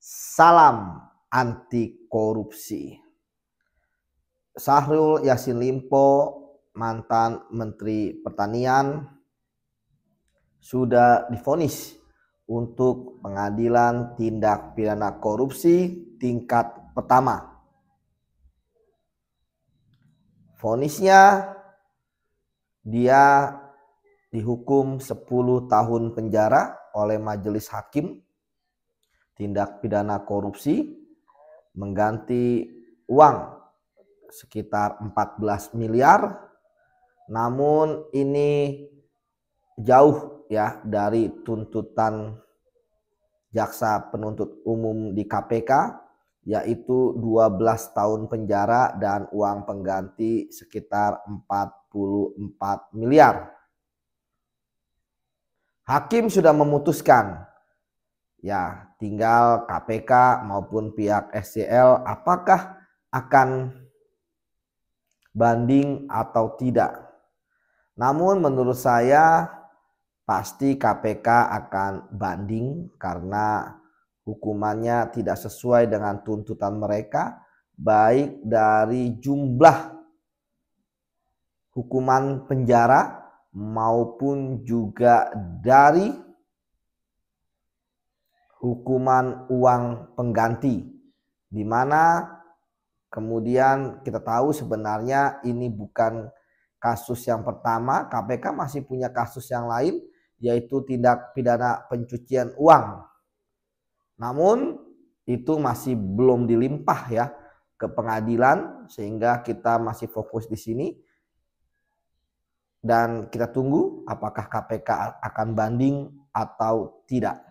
Salam anti korupsi. Sahrul Yasin Limpo, mantan Menteri Pertanian, sudah difonis untuk pengadilan tindak pidana korupsi tingkat pertama. Fonisnya dia dihukum 10 tahun penjara oleh majelis hakim tindak pidana korupsi mengganti uang sekitar 14 miliar namun ini jauh ya dari tuntutan jaksa penuntut umum di KPK yaitu 12 tahun penjara dan uang pengganti sekitar 44 miliar. Hakim sudah memutuskan ya tinggal KPK maupun pihak SCL apakah akan banding atau tidak. Namun menurut saya pasti KPK akan banding karena hukumannya tidak sesuai dengan tuntutan mereka baik dari jumlah hukuman penjara maupun juga dari hukuman uang pengganti di mana kemudian kita tahu sebenarnya ini bukan kasus yang pertama KPK masih punya kasus yang lain yaitu tindak pidana pencucian uang namun itu masih belum dilimpah ya ke pengadilan sehingga kita masih fokus di sini dan kita tunggu apakah KPK akan banding atau tidak